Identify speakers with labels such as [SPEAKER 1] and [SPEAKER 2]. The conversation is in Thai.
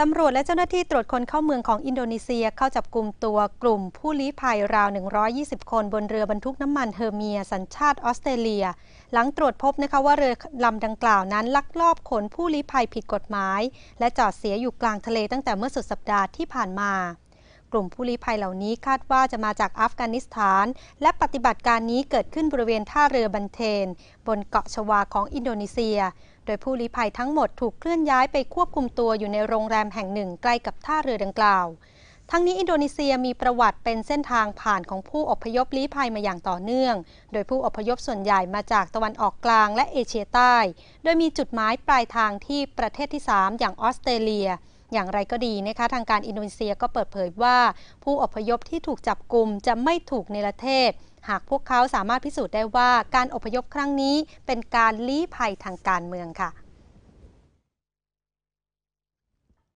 [SPEAKER 1] ตำรวจและเจ้าหน้าที่ตรวจคนเข้าเมืองของอินโดนีเซียเข้าจับกลุ่มตัวกลุ่มผู้ลี้ภัยราว 120 คนบนเรือบรรทุกน้ำมันเฮอร์เมียสัญชาติออสเตรเลีย หลังตรวจพบนะคะว่าเรือลำดังกล่าวนั้นลักลอบขนผู้ลี้ภัยผิดกฎหมาย และจอดเสียอยู่กลางทะเลตั้งแต่เมื่อสุดสัปดาห์ที่ผ่านมากลุ่มผู้ลี้ภัยเหล่านี้คาดว่าจะมาจากอัฟกานิสถาน และปฏิบัติการนี้เกิดขึ้นบริเวณท่าเรือบันเทน บนเกาะชวาของอินโดนีเซีย โดยผู้ลี้ภัยทั้งหมดถูกเคลื่อนย้ายไปควบคุมตัวอยู่ในโรงแรมแห่งหนึ่งใกล้กับท่าเรือดังกล่าว ทั้งนี้อินโดนีเซียมีประวัติเป็นเส้นทางผ่านของผู้อพยพลี้ภัยมาอย่างต่อเนื่อง โดยผู้อพยพส่วนใหญ่มาจากตะวันออกกลาง และเอเชียใต้ โดยมีจุดหมายปลายทางที่ประเทศที่ 3 อย่างออสเตรเลียอย่างไรก็ดีนะคะ ทางการอินโดนีเซียก็เปิดเผยว่าผู้อพยพที่ถูกจับกลุ่มจะไม่ถูกในประเทศ หากพวกเขาสามารถพิสูจน์ได้ว่าการอพยพครั้งนี้เป็นการลี้ภัยทางการเมืองค่ะ